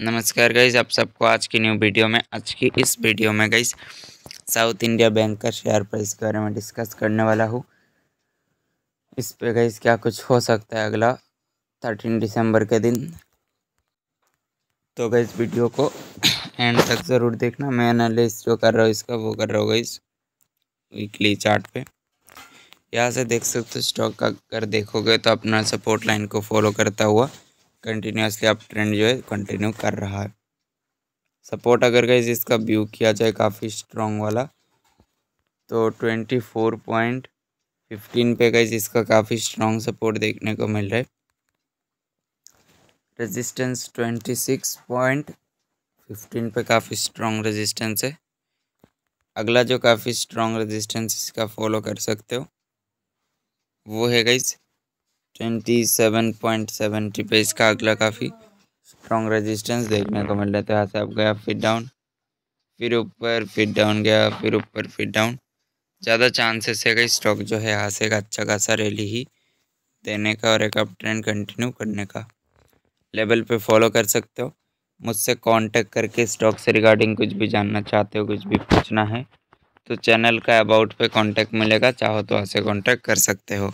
नमस्कार गाइज आप सबको आज की न्यू वीडियो में आज की इस वीडियो में गाइज साउथ इंडिया बैंक का शेयर प्राइस के बारे में डिस्कस करने वाला हूँ इस पे गाइज क्या कुछ हो सकता है अगला थर्टीन दिसंबर के दिन तो गाइज वीडियो को एंड तक ज़रूर देखना मैं एनालिस जो कर रहा हूँ इसका वो कर रहा हूँ गाइज वीकली चार्ट पे यहाँ से देख सकते हो स्टॉक का अगर देखोगे तो अपना सपोर्ट लाइन को फॉलो करता हुआ कंटिन्यूसली आप ट्रेंड जो है कंटिन्यू कर रहा है सपोर्ट अगर गई इसका व्यू किया जाए काफ़ी स्ट्रॉन्ग वाला तो ट्वेंटी फोर पॉइंट फिफ्टीन पे गई इसका काफ़ी स्ट्रॉन्ग सपोर्ट देखने को मिल रहा है resistance twenty six point fifteen पे काफ़ी स्ट्रॉन्ग रेजिस्टेंस है अगला जो काफ़ी स्ट्रॉन्ग रेजिस्टेंस इसका फॉलो कर सकते हो वो है गई ट्वेंटी सेवन पॉइंट सेवेंटी पे इसका अगला काफ़ी स्ट्रॉन्ग रेजिस्टेंस देखने को मिल रहा था तो यहाँ से आप गया फिर डाउन फिर ऊपर फिर डाउन गया फिर ऊपर फिर डाउन ज़्यादा चांसेस है कि स्टॉक जो है यहाँ से एक अच्छा खासा रैली ही देने का और एक अप ट्रेंड कंटिन्यू करने का लेवल पे फॉलो कर सकते हो मुझसे कांटेक्ट करके स्टॉक से रिगार्डिंग कुछ भी जानना चाहते हो कुछ भी पूछना है तो चैनल का अबाउट पे कांटेक्ट मिलेगा चाहो तो वहाँ से कांटेक्ट कर सकते हो